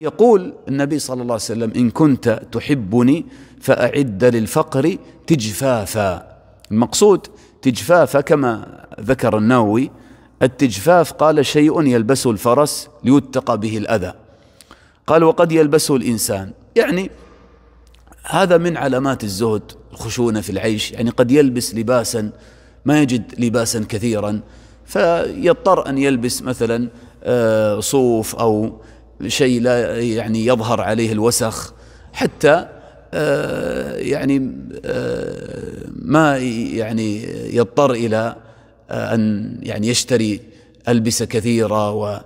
يقول النبي صلى الله عليه وسلم إن كنت تحبني فأعد للفقر تجفافا المقصود تجفافا كما ذكر النووي التجفاف قال شيء يلبسه الفرس ليتقى به الأذى قال وقد يلبسه الإنسان يعني هذا من علامات الزهد الخشونة في العيش يعني قد يلبس لباسا ما يجد لباسا كثيرا فيضطر أن يلبس مثلا آه، صوف أو شيء لا يعني يظهر عليه الوسخ حتى آه، يعني آه، ما يعني يضطر الى آه، ان يعني يشتري البسه كثيره و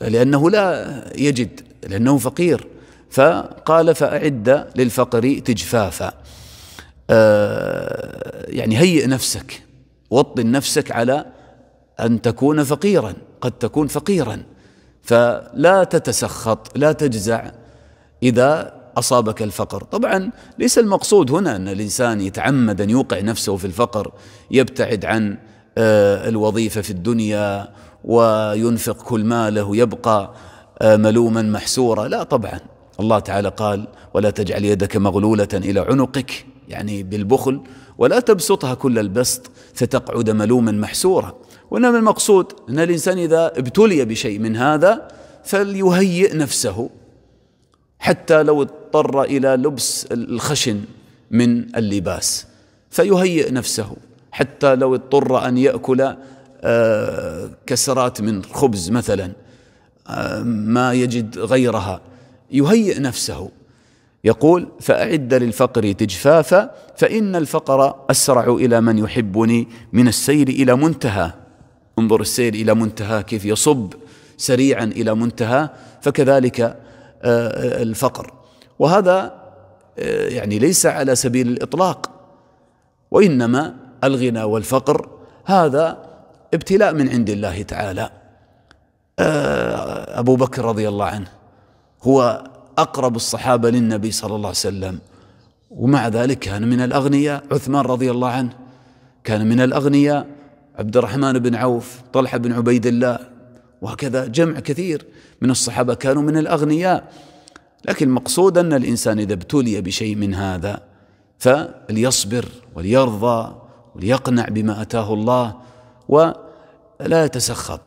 لانه لا يجد لانه فقير فقال فاعد للفقر تجفافا يعني هيئ نفسك وطن نفسك على ان تكون فقيرا قد تكون فقيرا فلا تتسخط لا تجزع اذا اصابك الفقر طبعا ليس المقصود هنا ان الانسان يتعمد ان يوقع نفسه في الفقر يبتعد عن آه، الوظيفه في الدنيا وينفق كل ماله يبقى آه، ملوما محسورا لا طبعا الله تعالى قال ولا تجعل يدك مغلوله الى عنقك يعني بالبخل ولا تبسطها كل البسط فتقعد ملوما محسورا وإنما المقصود أن الإنسان إذا ابتلي بشيء من هذا فليهيئ نفسه حتى لو اضطر إلى لبس الخشن من اللباس فيهيئ نفسه حتى لو اضطر أن يأكل آه، كسرات من خبز مثلا آه، ما يجد غيرها يهيئ نفسه يقول فأعد للفقر تجفافا فإن الفقر أسرع إلى من يحبني من السير إلى منتهى انظر السيل إلى منتهى كيف يصب سريعا إلى منتهى فكذلك آه، آه، الفقر وهذا آه، يعني ليس على سبيل الإطلاق وإنما الغنى والفقر هذا ابتلاء من عند الله تعالى أبو بكر رضي الله عنه هو أقرب الصحابة للنبي صلى الله عليه وسلم ومع ذلك كان من الأغنياء عثمان رضي الله عنه كان من الأغنياء عبد الرحمن بن عوف طلحة بن عبيد الله وهكذا جمع كثير من الصحابة كانوا من الأغنياء لكن المقصود أن الإنسان إذا ابتلي بشيء من هذا فليصبر وليرضى وليقنع بما أتاه الله ولا يتسخط